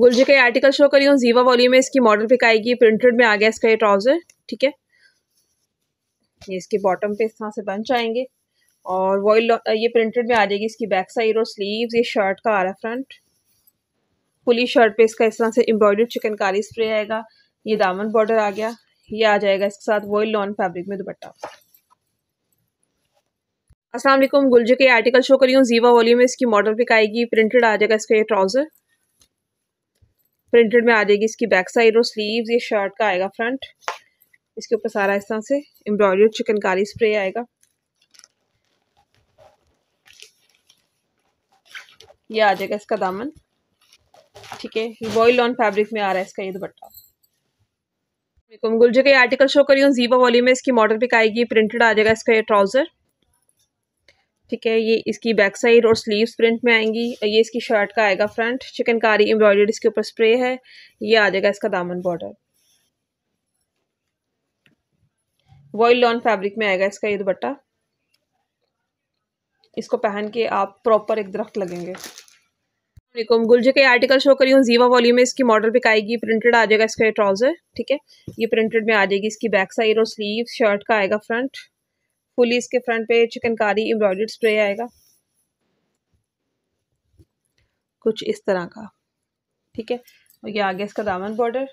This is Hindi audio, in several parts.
गुलजी का आर्टिकल शो करी हूँ जीवा वॉल्यूम में इसकी मॉडल पिक आएगी प्रिंटेड में आ गया इसका ये ट्राउज़र ठीक है ये इसके बॉटम पे इस तरह से बन जाएंगे और वॉइल ये प्रिंटेड में आ जाएगी इसकी बैक साइड और स्लीव ये शर्ट का आ रहा फ्रंट फुली शर्ट पे इसका इस तरह से एम्ब्रॉयडर्ड चिकनकारी स्प्रे आएगा ये दामन बॉर्डर आ गया ये आ जाएगा इसके साथ वॉइल लॉन फैब्रिक में दुपट्टा असलम गुलजी के आर्टिकल शो करी हूँ जीवा वॉल्यूम में इसकी मॉडल पिक आएगी प्रिंटेड आ जाएगा इसका ये ट्राउज़र प्रिंटेड में आ जाएगी इसकी बैक साइड और स्लीव्स ये शर्ट का आएगा फ्रंट इसके ऊपर सारा इस तरह से एम्ब्रॉयडरी चिकनकारी स्प्रे आएगा ये आ जाएगा इसका दामन ठीक है बॉयल ऑन फैब्रिक में आ रहा है इसका ये दुपट्टा गुलजे का आर्टिकल शो करी हूँ जीवा वॉली में इसकी मॉडल पिक आएगी प्रिंटेड आ जाएगा इसका ये ट्राउजर ठीक है ये इसकी बैक साइड और स्लीव्स प्रिंट में आएंगी ये इसकी शर्ट का आएगा फ्रंट चिकनकारी एम्ब्रॉयडर्ड इसके ऊपर स्प्रे है ये आ जाएगा इसका दामन बॉर्डर वॉइल लॉन फैब्रिक में आएगा इसका ये दुपट्टा इसको पहन के आप प्रॉपर एक दरख्त लगेंगे गुलजे के आर्टिकल शो करी हूँ जीवा वॉल्यूम में इसकी मॉडल पिक आएगी प्रिंटेड आ जाएगा इसका ये ट्राउज़र ठीक है ये प्रिंटेड में आ जाएगी इसकी बैक साइड और स्लीव शर्ट का आएगा फ्रंट फुली इसके फ्रंट पे चिकनकारी एम्ब्रॉयडर्ड स्प्रे आएगा कुछ इस तरह का ठीक है और ये आ गया इसका दामन बॉर्डर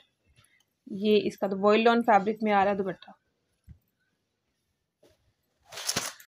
ये इसका तो बॉयल ऑन फैब्रिक में आ रहा है दुपट्टा